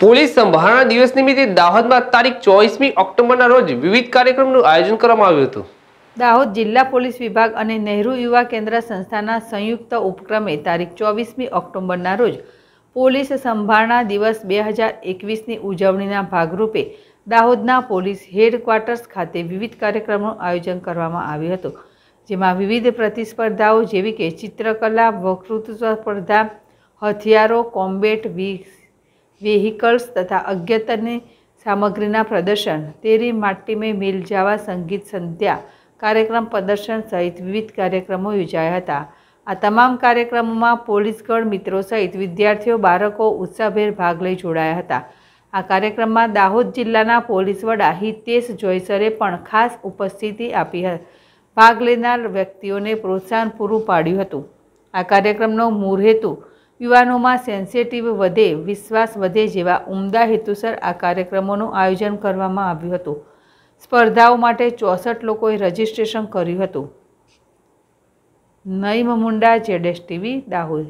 police સંભાળના દિવસ નિમિત્તે દાહોદમાં તારીખ ચોવીસમી ઓક્ટોબરના રોજ વિવિધ કાર્યક્રમનું આયોજન કરવામાં આવ્યું હતું દાહોદ જિલ્લા પોલીસ વિભાગ અને નહેરુ યુવા કેન્દ્ર સંસ્થાના સંયુક્ત ઉપક્રમે તારીખ ચોવીસમી ઓક્ટોબરના રોજ પોલીસ સંભાળના દિવસ બે હજાર એકવીસની ઉજવણીના ભાગરૂપે દાહોદના પોલીસ હેડક્વાર્ટર્સ ખાતે વિવિધ કાર્યક્રમોનું આયોજન કરવામાં આવ્યું હતું જેમાં વિવિધ પ્રતિસ્પર્ધાઓ જેવી કે ચિત્રકલા વકૃત્વ સ્પર્ધા હથિયારો કોમ્બેટ વીસ વેહિકલ્સ તથા અદ્યતને સામગ્રીના પ્રદર્શન તેરી માટી મેં મિલ જાવા સંગીત સંધ્યા કાર્યક્રમ પ્રદર્શન સહિત વિવિધ કાર્યક્રમો યોજાયા હતા આ તમામ કાર્યક્રમોમાં પોલીસગઢ મિત્રો સહિત વિદ્યાર્થીઓ બાળકો ઉત્સાહભેર ભાગ લઈ જોડાયા હતા આ કાર્યક્રમમાં દાહોદ જિલ્લાના પોલીસ વડા હિતેશ જોયસરે પણ ખાસ ઉપસ્થિતિ આપી હતી ભાગ લેનાર વ્યક્તિઓને પ્રોત્સાહન પૂરું પાડ્યું હતું આ કાર્યક્રમનો મૂળ હેતુ યુવાનોમાં સેન્સેટિવ વધે વિશ્વાસ વધે જેવા ઉમદા હેતુસર આ કાર્યક્રમોનું આયોજન કરવામાં આવ્યું હતું સ્પર્ધાઓ માટે ચોસઠ લોકોએ રજીસ્ટ્રેશન કર્યું હતું નઈમ મુંડા જેડેશ ટીવી દાહોદ